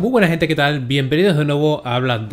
Muy buena gente, ¿qué tal? Bienvenidos de nuevo a Hablan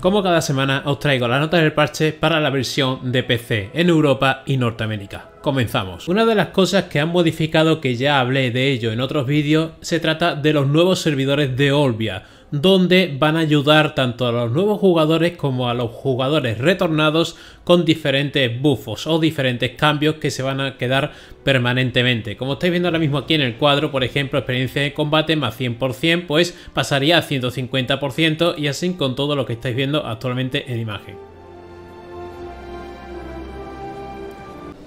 Como cada semana os traigo las notas del parche para la versión de PC en Europa y Norteamérica. Comenzamos. Una de las cosas que han modificado, que ya hablé de ello en otros vídeos, se trata de los nuevos servidores de Olvia donde van a ayudar tanto a los nuevos jugadores como a los jugadores retornados con diferentes buffos o diferentes cambios que se van a quedar permanentemente. Como estáis viendo ahora mismo aquí en el cuadro, por ejemplo, experiencia de combate más 100%, pues pasaría a 150% y así con todo lo que estáis viendo actualmente en imagen.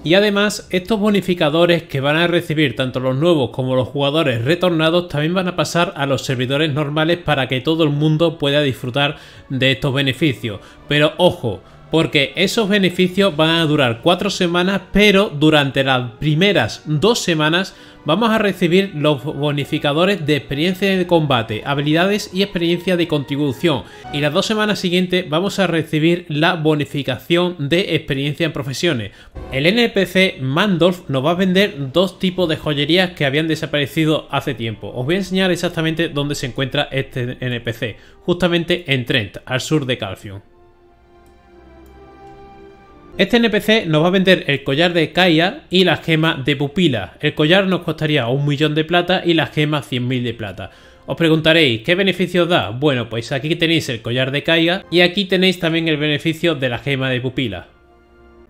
Y además, estos bonificadores que van a recibir tanto los nuevos como los jugadores retornados también van a pasar a los servidores normales para que todo el mundo pueda disfrutar de estos beneficios. Pero ojo, porque esos beneficios van a durar 4 semanas, pero durante las primeras 2 semanas vamos a recibir los bonificadores de experiencia de combate, habilidades y experiencia de contribución. Y las dos semanas siguientes vamos a recibir la bonificación de experiencia en profesiones. El NPC Mandolf nos va a vender dos tipos de joyerías que habían desaparecido hace tiempo. Os voy a enseñar exactamente dónde se encuentra este NPC, justamente en Trent, al sur de Calcio. Este NPC nos va a vender el collar de Kaya y la gema de pupila. El collar nos costaría un millón de plata y la gema 100.000 de plata. Os preguntaréis, ¿qué beneficio da? Bueno, pues aquí tenéis el collar de Kaya y aquí tenéis también el beneficio de la gema de pupila.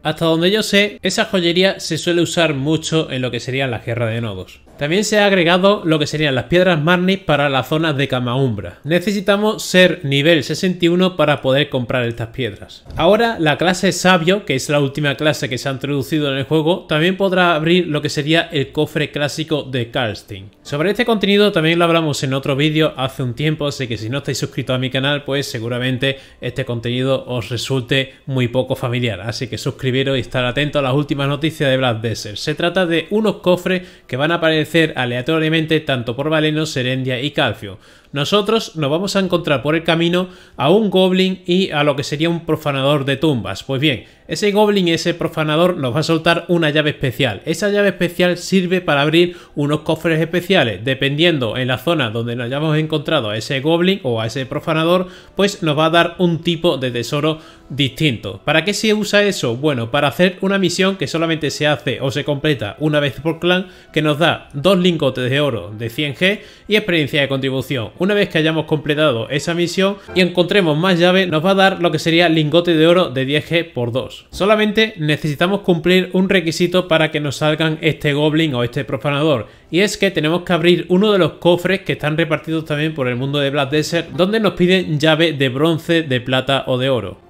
Hasta donde yo sé, esa joyería se suele usar mucho en lo que sería la guerra de nodos. También se ha agregado lo que serían las piedras Marni para las zonas de Camaumbra. Necesitamos ser nivel 61 para poder comprar estas piedras. Ahora la clase Sabio, que es la última clase que se ha introducido en el juego, también podrá abrir lo que sería el cofre clásico de Karlstein. Sobre este contenido también lo hablamos en otro vídeo hace un tiempo, así que si no estáis suscritos a mi canal, pues seguramente este contenido os resulte muy poco familiar. Así que suscribiros y estar atentos a las últimas noticias de Black Desert. Se trata de unos cofres que van a aparecer aleatoriamente tanto por valeno, serendia y calcio, nosotros nos vamos a encontrar por el camino a un goblin y a lo que sería un profanador de tumbas. Pues bien, ese goblin y ese profanador nos va a soltar una llave especial. Esa llave especial sirve para abrir unos cofres especiales. Dependiendo en la zona donde nos hayamos encontrado a ese goblin o a ese profanador, pues nos va a dar un tipo de tesoro distinto. ¿Para qué se usa eso? Bueno, para hacer una misión que solamente se hace o se completa una vez por clan, que nos da dos lingotes de oro de 100G y experiencia de contribución una vez que hayamos completado esa misión y encontremos más llave, nos va a dar lo que sería lingote de oro de 10G por 2. Solamente necesitamos cumplir un requisito para que nos salgan este goblin o este profanador, y es que tenemos que abrir uno de los cofres que están repartidos también por el mundo de Black Desert, donde nos piden llave de bronce, de plata o de oro.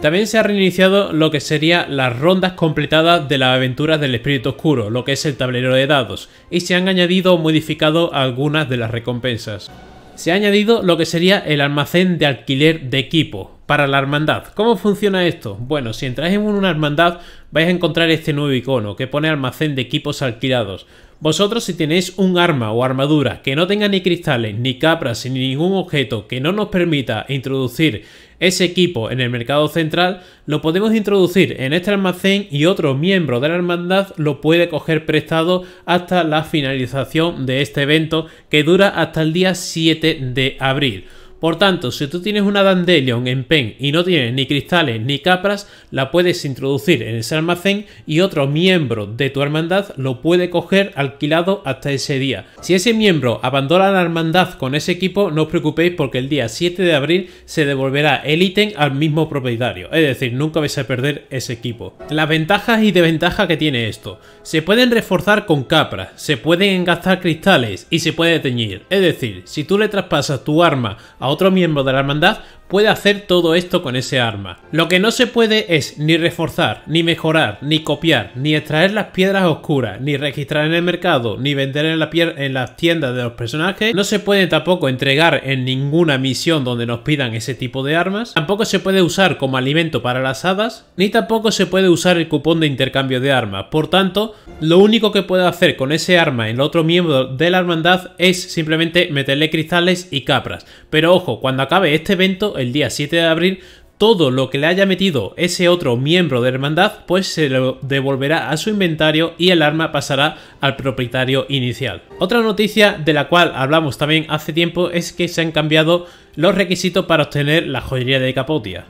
También se ha reiniciado lo que sería las rondas completadas de las aventuras del espíritu oscuro, lo que es el tablero de dados, y se han añadido o modificado algunas de las recompensas. Se ha añadido lo que sería el almacén de alquiler de equipo, para la hermandad. ¿Cómo funciona esto? Bueno, si entráis en una hermandad vais a encontrar este nuevo icono que pone almacén de equipos alquilados. Vosotros si tenéis un arma o armadura que no tenga ni cristales, ni capras, ni ningún objeto que no nos permita introducir ese equipo en el mercado central lo podemos introducir en este almacén y otro miembro de la hermandad lo puede coger prestado hasta la finalización de este evento que dura hasta el día 7 de abril. Por tanto, si tú tienes una Dandelion en pen y no tienes ni cristales ni capras, la puedes introducir en ese almacén y otro miembro de tu hermandad lo puede coger alquilado hasta ese día. Si ese miembro abandona la hermandad con ese equipo, no os preocupéis porque el día 7 de abril se devolverá el ítem al mismo propietario, es decir, nunca vais a perder ese equipo. Las ventajas y desventajas que tiene esto. Se pueden reforzar con capras, se pueden engastar cristales y se puede teñir. Es decir, si tú le traspasas tu arma a otro miembro de la hermandad puede hacer todo esto con ese arma. Lo que no se puede es ni reforzar, ni mejorar, ni copiar, ni extraer las piedras oscuras, ni registrar en el mercado, ni vender en, la las tiendas de los personajes. No se puede tampoco entregar en ninguna misión donde nos pidan ese tipo de armas. Tampoco se puede usar como alimento para las hadas, ni tampoco se puede usar el cupón de intercambio de armas. Por tanto, lo único que puede hacer con ese arma en el otro miembro de la hermandad es simplemente meterle cristales y capras. Pero ojo, cuando acabe este evento el día 7 de abril, todo lo que le haya metido ese otro miembro de hermandad, pues se lo devolverá a su inventario y el arma pasará al propietario inicial. Otra noticia de la cual hablamos también hace tiempo es que se han cambiado los requisitos para obtener la joyería de Capotia.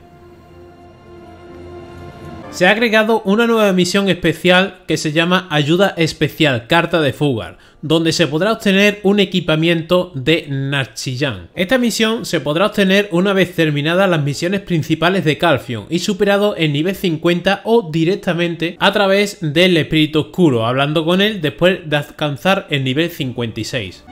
Se ha agregado una nueva misión especial que se llama Ayuda Especial Carta de Fugar, donde se podrá obtener un equipamiento de Narchillán. Esta misión se podrá obtener una vez terminadas las misiones principales de Calfion y superado el nivel 50 o directamente a través del Espíritu Oscuro, hablando con él después de alcanzar el nivel 56.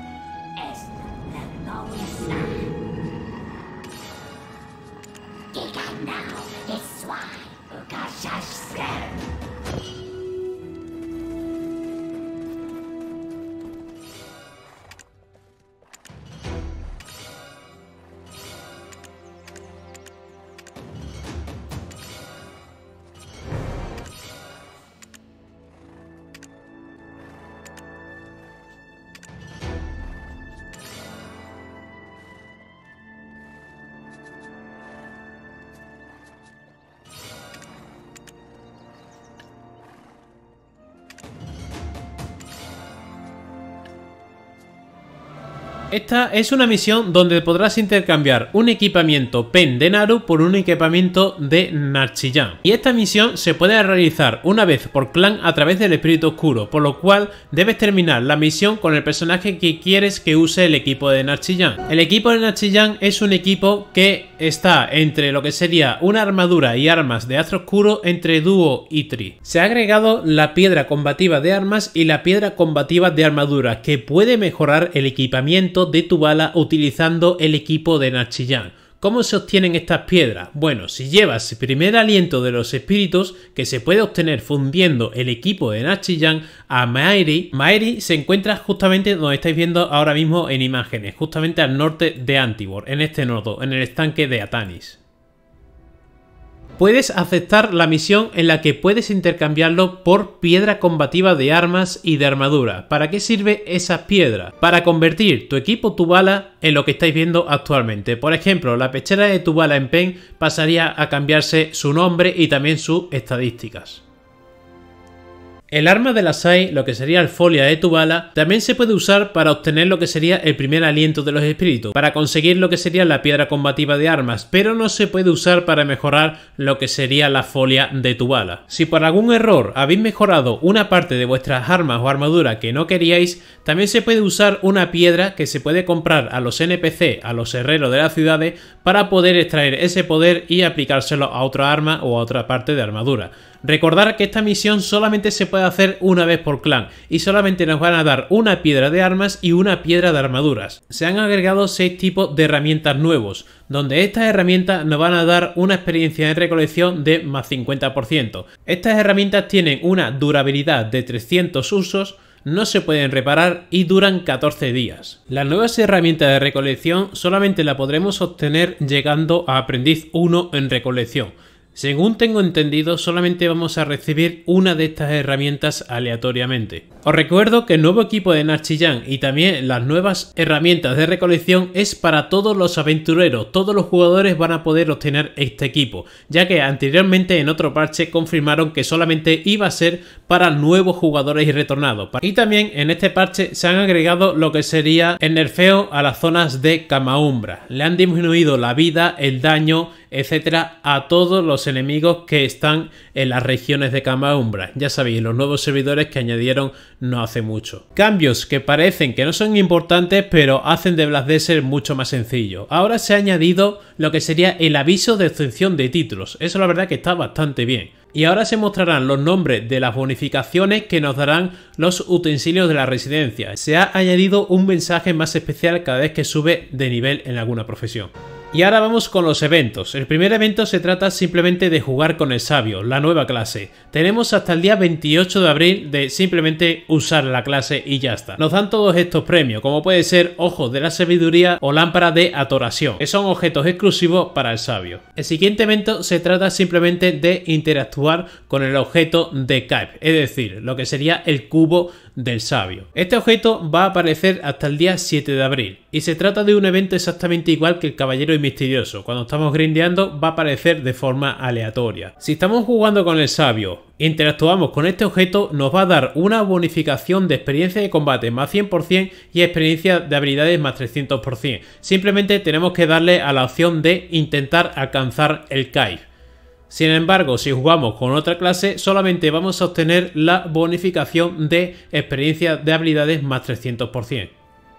Esta es una misión donde podrás intercambiar un equipamiento Pen de Naru por un equipamiento de Narchillán. Y esta misión se puede realizar una vez por clan a través del espíritu oscuro, por lo cual debes terminar la misión con el personaje que quieres que use el equipo de Narchillán. El equipo de Narchillán es un equipo que está entre lo que sería una armadura y armas de Astro Oscuro entre dúo y tri. Se ha agregado la piedra combativa de armas y la piedra combativa de armadura que puede mejorar el equipamiento de tu bala utilizando el equipo de Nachiyan. ¿Cómo se obtienen estas piedras? Bueno, si llevas el primer aliento de los espíritus que se puede obtener fundiendo el equipo de Nachiyan a Maeri, Maeri se encuentra justamente donde estáis viendo ahora mismo en imágenes, justamente al norte de Antibor, en este nodo, en el estanque de Atanis puedes aceptar la misión en la que puedes intercambiarlo por piedra combativa de armas y de armadura. ¿Para qué sirve esa piedra? Para convertir tu equipo, tu bala, en lo que estáis viendo actualmente. Por ejemplo, la pechera de tu bala en PEN pasaría a cambiarse su nombre y también sus estadísticas. El arma de la SAI, lo que sería el folia de tu bala, también se puede usar para obtener lo que sería el primer aliento de los espíritus, para conseguir lo que sería la piedra combativa de armas, pero no se puede usar para mejorar lo que sería la folia de tu bala. Si por algún error habéis mejorado una parte de vuestras armas o armadura que no queríais, también se puede usar una piedra que se puede comprar a los NPC, a los herreros de las ciudades, para poder extraer ese poder y aplicárselo a otra arma o a otra parte de armadura. Recordar que esta misión solamente se puede hacer una vez por clan y solamente nos van a dar una piedra de armas y una piedra de armaduras. Se han agregado 6 tipos de herramientas nuevos, donde estas herramientas nos van a dar una experiencia de recolección de más 50%. Estas herramientas tienen una durabilidad de 300 usos, no se pueden reparar y duran 14 días. Las nuevas herramientas de recolección solamente la podremos obtener llegando a aprendiz 1 en recolección. Según tengo entendido, solamente vamos a recibir una de estas herramientas aleatoriamente. Os recuerdo que el nuevo equipo de narchillán y también las nuevas herramientas de recolección es para todos los aventureros, todos los jugadores van a poder obtener este equipo, ya que anteriormente en otro parche confirmaron que solamente iba a ser para nuevos jugadores y retornados. Y también en este parche se han agregado lo que sería el nerfeo a las zonas de Camaumbra. Le han disminuido la vida, el daño, etcétera, a todos los enemigos que están en las regiones de cama umbra. Ya sabéis, los nuevos servidores que añadieron no hace mucho. Cambios que parecen que no son importantes, pero hacen de Blast mucho más sencillo. Ahora se ha añadido lo que sería el aviso de obtención de títulos. Eso la verdad que está bastante bien. Y ahora se mostrarán los nombres de las bonificaciones que nos darán los utensilios de la residencia. Se ha añadido un mensaje más especial cada vez que sube de nivel en alguna profesión. Y ahora vamos con los eventos. El primer evento se trata simplemente de jugar con el sabio, la nueva clase. Tenemos hasta el día 28 de abril de simplemente usar la clase y ya está. Nos dan todos estos premios, como puede ser Ojos de la Sabiduría o Lámpara de Atoración, que son objetos exclusivos para el sabio. El siguiente evento se trata simplemente de interactuar con el objeto de Kaib, es decir, lo que sería el cubo del sabio. Este objeto va a aparecer hasta el día 7 de abril y se trata de un evento exactamente igual que el Caballero misterioso. Cuando estamos grindeando va a aparecer de forma aleatoria. Si estamos jugando con el sabio interactuamos con este objeto, nos va a dar una bonificación de experiencia de combate más 100% y experiencia de habilidades más 300%. Simplemente tenemos que darle a la opción de intentar alcanzar el Kai. Sin embargo, si jugamos con otra clase, solamente vamos a obtener la bonificación de experiencia de habilidades más 300%.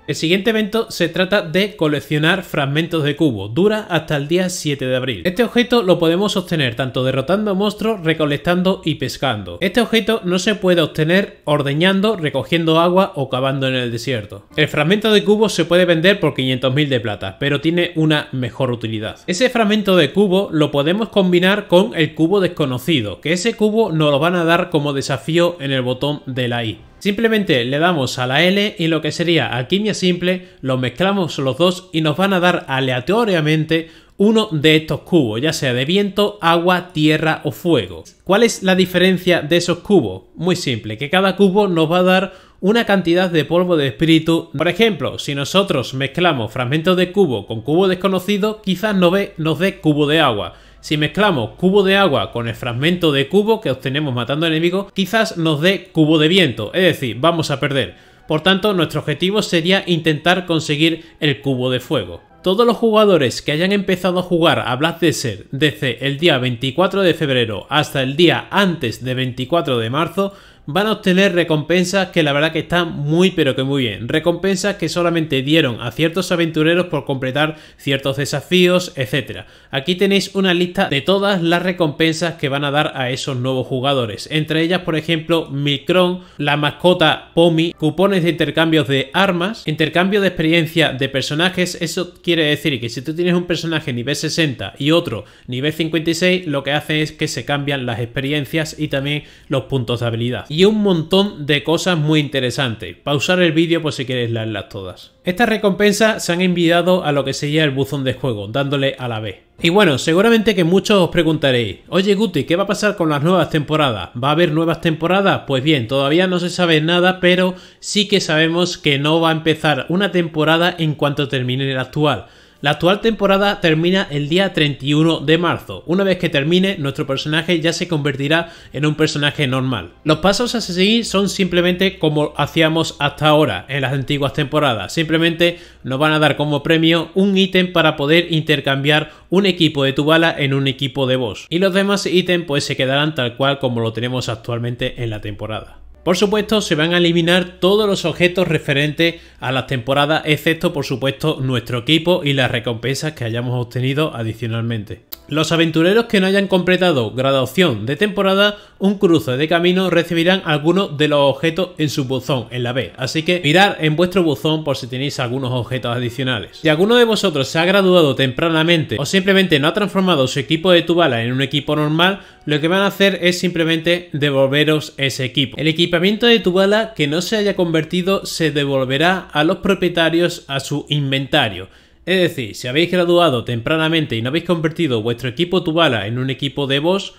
El siguiente evento se trata de coleccionar fragmentos de cubo, dura hasta el día 7 de abril. Este objeto lo podemos obtener tanto derrotando monstruos, recolectando y pescando. Este objeto no se puede obtener ordeñando, recogiendo agua o cavando en el desierto. El fragmento de cubo se puede vender por 500.000 de plata, pero tiene una mejor utilidad. Ese fragmento de cubo lo podemos combinar con el cubo desconocido, que ese cubo nos lo van a dar como desafío en el botón de la I. Simplemente le damos a la L y lo que sería alquimia simple, lo mezclamos los dos y nos van a dar aleatoriamente uno de estos cubos, ya sea de viento, agua, tierra o fuego. ¿Cuál es la diferencia de esos cubos? Muy simple, que cada cubo nos va a dar una cantidad de polvo de espíritu. Por ejemplo, si nosotros mezclamos fragmentos de cubo con cubo desconocido, quizás nos dé cubo de agua. Si mezclamos cubo de agua con el fragmento de cubo que obtenemos matando enemigo, quizás nos dé cubo de viento, es decir, vamos a perder. Por tanto, nuestro objetivo sería intentar conseguir el cubo de fuego. Todos los jugadores que hayan empezado a jugar a Black Desert desde el día 24 de febrero hasta el día antes de 24 de marzo van a obtener recompensas que la verdad que están muy pero que muy bien. Recompensas que solamente dieron a ciertos aventureros por completar ciertos desafíos, etc. Aquí tenéis una lista de todas las recompensas que van a dar a esos nuevos jugadores. Entre ellas, por ejemplo, Micron, la mascota Pomi, cupones de intercambios de armas, intercambio de experiencia de personajes. Eso quiere decir que si tú tienes un personaje nivel 60 y otro nivel 56, lo que hace es que se cambian las experiencias y también los puntos de habilidad y un montón de cosas muy interesantes. Pausar el vídeo por si queréis leerlas todas. Estas recompensas se han enviado a lo que sería el buzón de juego, dándole a la B. Y bueno, seguramente que muchos os preguntaréis, oye Guti, ¿qué va a pasar con las nuevas temporadas? ¿Va a haber nuevas temporadas? Pues bien, todavía no se sabe nada, pero sí que sabemos que no va a empezar una temporada en cuanto termine la actual la actual temporada termina el día 31 de marzo. Una vez que termine, nuestro personaje ya se convertirá en un personaje normal. Los pasos a seguir son simplemente como hacíamos hasta ahora en las antiguas temporadas. Simplemente nos van a dar como premio un ítem para poder intercambiar un equipo de tu bala en un equipo de boss. Y los demás ítems pues se quedarán tal cual como lo tenemos actualmente en la temporada. Por supuesto, se van a eliminar todos los objetos referentes a las temporadas, excepto por supuesto nuestro equipo y las recompensas que hayamos obtenido adicionalmente. Los aventureros que no hayan completado graduación de temporada un cruce de camino recibirán algunos de los objetos en su buzón, en la B. Así que mirad en vuestro buzón por si tenéis algunos objetos adicionales. Si alguno de vosotros se ha graduado tempranamente o simplemente no ha transformado su equipo de Tubala en un equipo normal, lo que van a hacer es simplemente devolveros ese equipo. El equipamiento de Tubala que no se haya convertido se devolverá a los propietarios a su inventario. Es decir, si habéis graduado tempranamente y no habéis convertido vuestro equipo Tubala en un equipo de vos,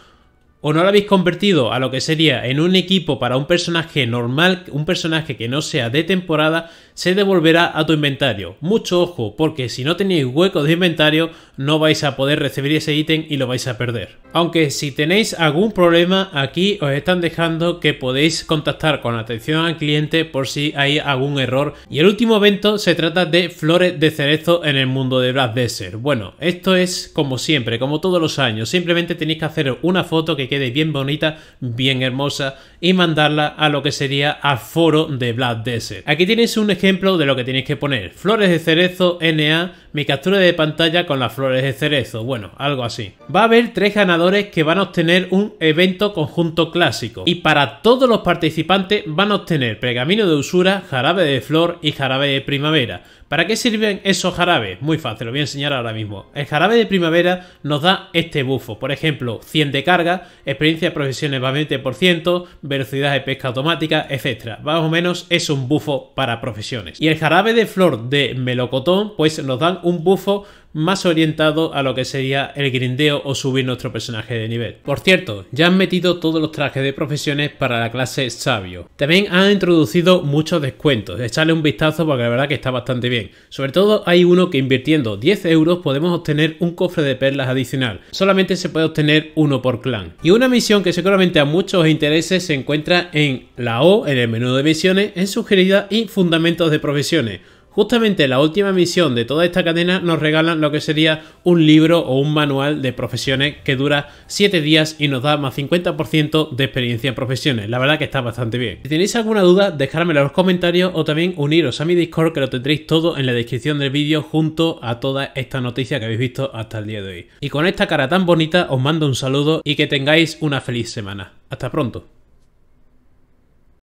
o no lo habéis convertido a lo que sería en un equipo para un personaje normal, un personaje que no sea de temporada, se devolverá a tu inventario. Mucho ojo, porque si no tenéis hueco de inventario, no vais a poder recibir ese ítem y lo vais a perder. Aunque si tenéis algún problema, aquí os están dejando que podéis contactar con atención al cliente por si hay algún error. Y el último evento se trata de flores de cerezo en el mundo de Black Desert. Bueno, esto es como siempre, como todos los años. Simplemente tenéis que hacer una foto que quede bien bonita, bien hermosa y mandarla a lo que sería a foro de Black Desert. Aquí tienes un ejemplo de lo que tienes que poner. Flores de cerezo NA mi captura de pantalla con las flores de cerezo, bueno, algo así. Va a haber tres ganadores que van a obtener un evento conjunto clásico y para todos los participantes van a obtener pergamino de usura, jarabe de flor y jarabe de primavera. ¿Para qué sirven esos jarabes? Muy fácil, lo voy a enseñar ahora mismo. El jarabe de primavera nos da este bufo, por ejemplo, 100 de carga, experiencia de profesiones va 20%, velocidad de pesca automática, etc. Más o menos es un bufo para profesiones. Y el jarabe de flor de melocotón pues nos dan un bufo más orientado a lo que sería el grindeo o subir nuestro personaje de nivel. Por cierto, ya han metido todos los trajes de profesiones para la clase sabio. También han introducido muchos descuentos, echarle un vistazo porque la verdad que está bastante bien. Sobre todo hay uno que invirtiendo 10 euros podemos obtener un cofre de perlas adicional. Solamente se puede obtener uno por clan. Y una misión que seguramente a muchos intereses se encuentra en la O, en el menú de misiones, en sugerida y fundamentos de profesiones. Justamente la última misión de toda esta cadena nos regalan lo que sería un libro o un manual de profesiones que dura 7 días y nos da más 50% de experiencia en profesiones. La verdad que está bastante bien. Si tenéis alguna duda, dejármela en los comentarios o también uniros a mi Discord que lo tendréis todo en la descripción del vídeo junto a toda esta noticia que habéis visto hasta el día de hoy. Y con esta cara tan bonita os mando un saludo y que tengáis una feliz semana. Hasta pronto.